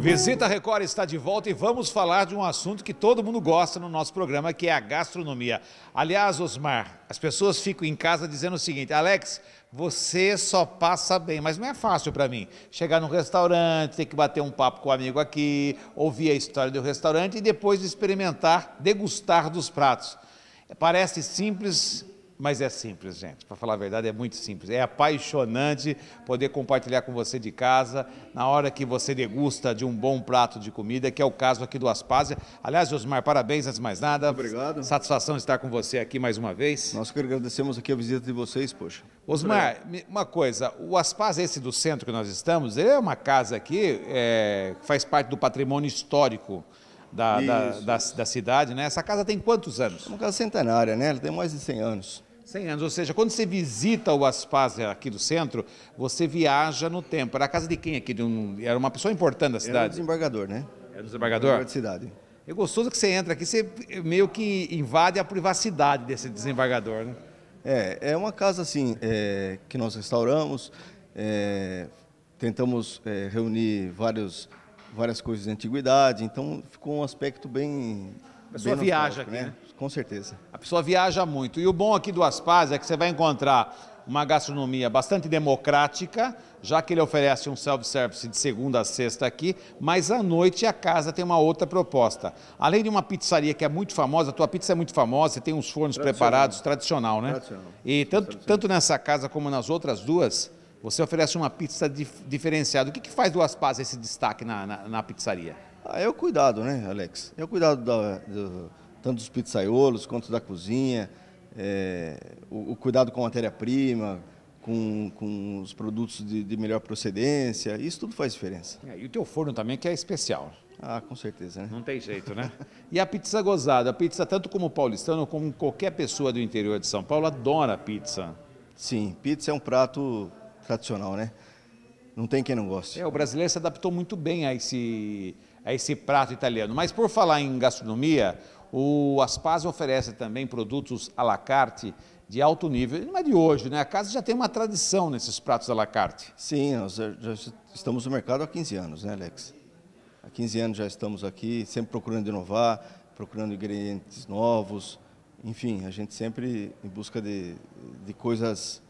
Visita Record está de volta e vamos falar de um assunto que todo mundo gosta no nosso programa, que é a gastronomia. Aliás, Osmar, as pessoas ficam em casa dizendo o seguinte: Alex, você só passa bem. Mas não é fácil para mim. Chegar num restaurante, ter que bater um papo com o um amigo aqui, ouvir a história do restaurante e depois experimentar, degustar dos pratos. Parece simples, mas é simples, gente. Para falar a verdade, é muito simples. É apaixonante poder compartilhar com você de casa, na hora que você degusta de um bom prato de comida, que é o caso aqui do Aspásia. Aliás, Josmar, parabéns antes de mais nada. obrigado. Satisfação estar com você aqui mais uma vez. Nós que agradecemos aqui a visita de vocês, poxa. Osmar, uma coisa, o Aspásia, esse do centro que nós estamos, ele é uma casa aqui é, que faz parte do patrimônio histórico. Da, da, da, da, cidade, né? Essa casa tem quantos anos? É uma casa centenária, né? Ela tem mais de 100 anos. 100 anos, ou seja, quando você visita o Aspasia aqui do centro, você viaja no tempo. Era a casa de quem aqui? De um, era uma pessoa importante da cidade? Era desembargador, né? Era desembargador? Era cidade. É gostoso que você entra aqui, você meio que invade a privacidade desse desembargador, né? É, é uma casa assim, é, que nós restauramos, é, tentamos é, reunir vários, várias coisas de antiguidade, então ficou um aspecto bem... A pessoa bem viaja aqui, né? né? Com certeza. A pessoa viaja muito. E o bom aqui do Aspaz é que você vai encontrar uma gastronomia bastante democrática, já que ele oferece um self-service de segunda a sexta aqui, mas à noite a casa tem uma outra proposta. Além de uma pizzaria que é muito famosa, a tua pizza é muito famosa, você tem uns fornos tradicional. preparados, tradicional, né? Tradicional. E tanto, tanto nessa casa como nas outras duas, você oferece uma pizza dif diferenciada. O que, que faz do Aspaz esse destaque na, na, na pizzaria? Ah, é o cuidado, né, Alex? É o cuidado da, do tanto dos pizzaiolos quanto da cozinha, é, o, o, cuidado com a matéria-prima, com, com, os produtos de, de, melhor procedência, isso tudo faz diferença. É, e o teu forno também que é especial. Ah, com certeza, né? Não tem jeito, né? e a pizza gozada, a pizza tanto como paulistano como qualquer pessoa do interior de São Paulo adora pizza. Sim, pizza é um prato tradicional, né? Não tem quem não goste. É, o brasileiro se adaptou muito bem a esse, a esse prato italiano. Mas por falar em gastronomia, o Aspaz oferece também produtos à la carte de alto nível. Não é de hoje, né? A casa já tem uma tradição nesses pratos à la carte. Sim, nós já estamos no mercado há 15 anos, né, Alex? Há 15 anos já estamos aqui, sempre procurando inovar, procurando ingredientes novos. Enfim, a gente sempre em busca de, de coisas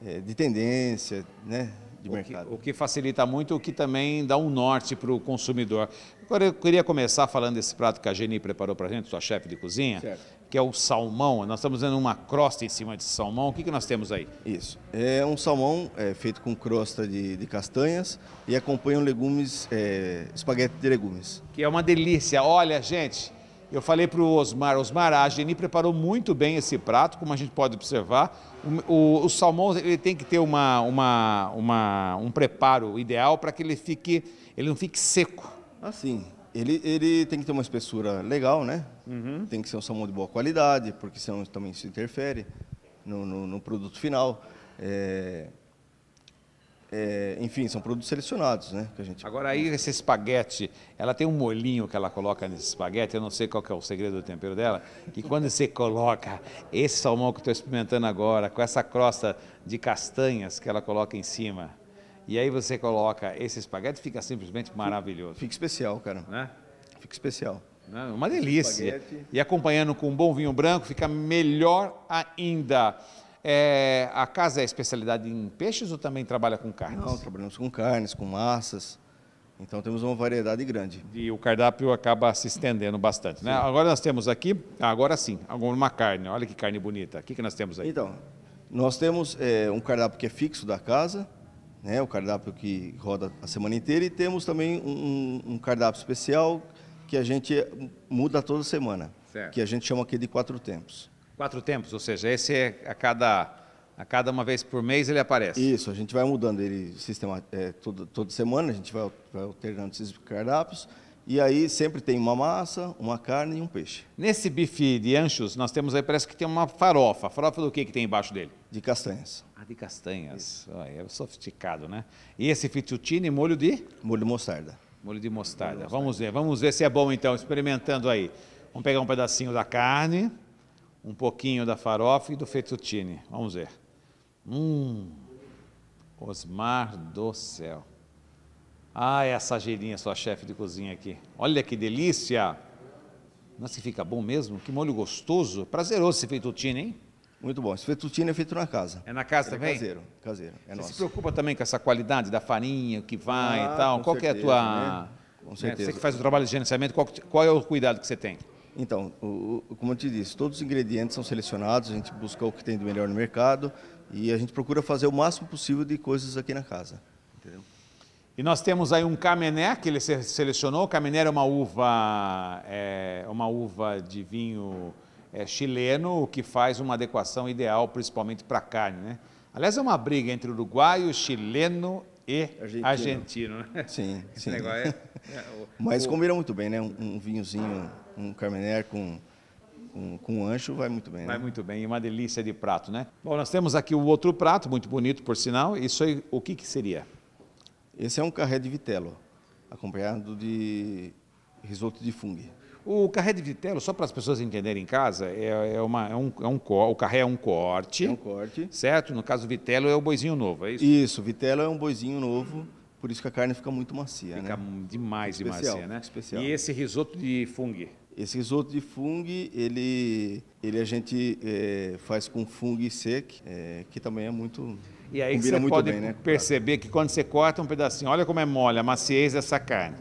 é, de tendência, né? de o mercado. Que, o que facilita muito, o que também dá um norte para o consumidor. Agora eu queria começar falando desse prato que a Geni preparou para a gente, sua chefe de cozinha, certo. que é o salmão. Nós estamos vendo uma crosta em cima de salmão. O que, que nós temos aí? Isso. É um salmão é, feito com crosta de, de castanhas e acompanha legumes, é, espaguete de legumes. Que é uma delícia. Olha, gente, eu falei para o Osmar, Osmar, a Geni preparou muito bem esse prato, como a gente pode observar. O, o, o salmão ele tem que ter uma, uma, uma um preparo ideal para que ele fique, ele não fique seco. Assim, ele, ele tem que ter uma espessura legal, né? Uhum. Tem que ser um salmão de boa qualidade, porque senão também se interfere no, no, no produto final. É, é, enfim, são produtos selecionados, né? Que a gente... Agora aí, esse espaguete, ela tem um molhinho que ela coloca nesse espaguete, eu não sei qual é o segredo do tempero dela, que quando você coloca esse salmão que estou experimentando agora, com essa crosta de castanhas que ela coloca em cima, e aí você coloca esse espaguete, fica simplesmente maravilhoso. Fica especial, cara. Né? Fica especial. Né? uma delícia. E acompanhando com um bom vinho branco, fica melhor ainda. É, a casa é especialidade em peixes ou também trabalha com carnes? Não, trabalhamos com carnes, com massas. Então temos uma variedade grande. E o cardápio acaba se estendendo bastante, né? Agora nós temos aqui, agora sim, alguma carne. Olha que carne bonita. O que, que nós temos aí? Então, nós temos é, um cardápio que é fixo da casa, né? O cardápio que roda a semana inteira e temos também um, um cardápio especial que a gente muda toda semana, certo. que a gente chama aqui de quatro tempos. Quatro tempos, ou seja, esse é a cada, a cada uma vez por mês ele aparece. Isso, a gente vai mudando ele sistema, é, todo, toda semana, a gente vai, vai alternando esses cardápios. E aí sempre tem uma massa, uma carne e um peixe. Nesse bife de anchos, nós temos aí, parece que tem uma farofa. Farofa do que que tem embaixo dele? De castanhas. Ah, de castanhas. Oh, é sofisticado, né? E esse fettuccine, molho de? Molho de mostarda. Molho de mostarda. Molho de mostarda. Vamos ver, vamos ver se é bom então, experimentando aí. Vamos pegar um pedacinho da carne um pouquinho da farofa e do fettuccine. Vamos ver. Hum, Osmar do céu. Ah, essa geirinha, sua chefe de cozinha aqui. Olha que delícia! Nossa, que fica bom mesmo. Que molho gostoso. Prazeroso esse fettuccine, hein? Muito bom. Esse fettuccine é feito na casa. É na casa Ele é também? É caseiro, caseiro. É Você nosso. se preocupa também com essa qualidade da farinha, o que vai ah, e tal? Qual certeza, é a tua... Né? Com certeza. Né, você que faz o trabalho de gerenciamento, qual, qual é o cuidado que você tem? Então, o, como eu te disse, todos os ingredientes são selecionados, a gente busca o que tem de melhor no mercado e a gente procura fazer o máximo possível de coisas aqui na casa. Entendeu? E nós temos aí um camené que ele selecionou. O camené é uma uva, é, uma uva de vinho é, chileno, o que faz uma adequação ideal, principalmente para carne, né? Aliás, é uma briga entre uruguaio, chileno e argentino. argentino né? Sim, sim. Esse negócio é... É, Mas combina muito bem, né? Um, um vinhozinho, um Carmener com com, com ancho vai muito bem. Né? Vai muito bem, e uma delícia de prato, né? Bom, nós temos aqui o outro prato, muito bonito por sinal. Isso aí, o que, que seria? Esse é um carré de vitelo, acompanhado de risoto de fungo. O carré de vitelo, só para as pessoas entenderem em casa, é, é, uma, é um, é um, o carré é um corte. É um corte. Certo? No caso, vitelo é o boizinho novo, é isso? Isso, vitelo é um boizinho novo por isso que a carne fica muito macia, né? fica né? demais especial, de macia, né? Especial. E esse risoto de fungo? Esse risoto de fungo, ele, ele a gente é, faz com fungo seco, é, que também é muito E aí você pode bem, né? perceber que quando você corta um pedacinho, olha como é mole a maciez dessa carne.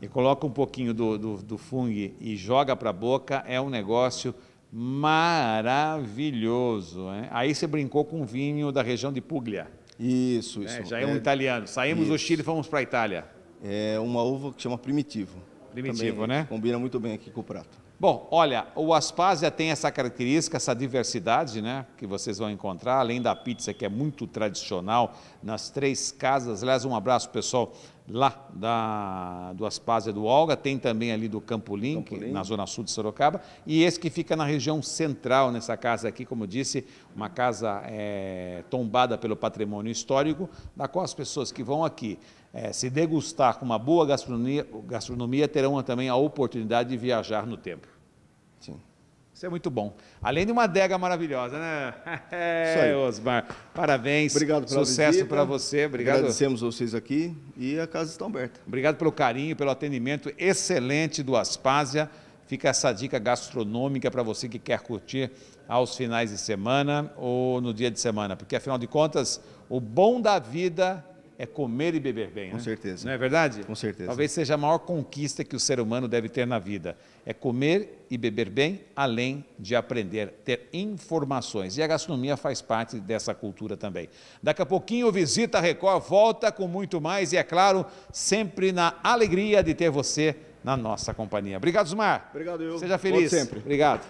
E coloca um pouquinho do, do, do fungo e joga para a boca, é um negócio maravilhoso. Hein? Aí você brincou com vinho da região de Puglia. Isso, isso. É, já é, um é, italiano. Saímos isso. do Chile e fomos para a Itália. É uma uva que chama primitivo. Primitivo, Também, né? Combina muito bem aqui com o prato. Bom, olha, o Aspásia tem essa característica, essa diversidade, né? Que vocês vão encontrar, além da pizza que é muito tradicional nas três casas. Aliás, um abraço, pessoal, lá da, do Aspásia do Olga, tem também ali do Campo Link, Campo Link, na zona sul de Sorocaba, e esse que fica na região central, nessa casa aqui, como eu disse, uma casa é, tombada pelo patrimônio histórico, da qual as pessoas que vão aqui é, se degustar com uma boa gastronomia, gastronomia terão também a oportunidade de viajar no tempo. Sim. Isso é muito bom. Além de uma adega maravilhosa, né? É, Osmar. Parabéns. Obrigado pela Sucesso para você. Obrigado. Agradecemos vocês aqui e a casa está aberta. Obrigado pelo carinho, pelo atendimento excelente do Aspásia. Fica essa dica gastronômica para você que quer curtir aos finais de semana ou no dia de semana, porque afinal de contas, o bom da vida é comer e beber bem. Com né? certeza. Não é verdade? Com certeza. Talvez seja a maior conquista que o ser humano deve ter na vida. É comer e beber bem, além de aprender, ter informações. E a gastronomia faz parte dessa cultura também. Daqui a pouquinho visita a Record volta com muito mais e, é claro, sempre na alegria de ter você na nossa companhia. Obrigado, Zumar. Obrigado, eu. Seja feliz. Volto sempre. Obrigado.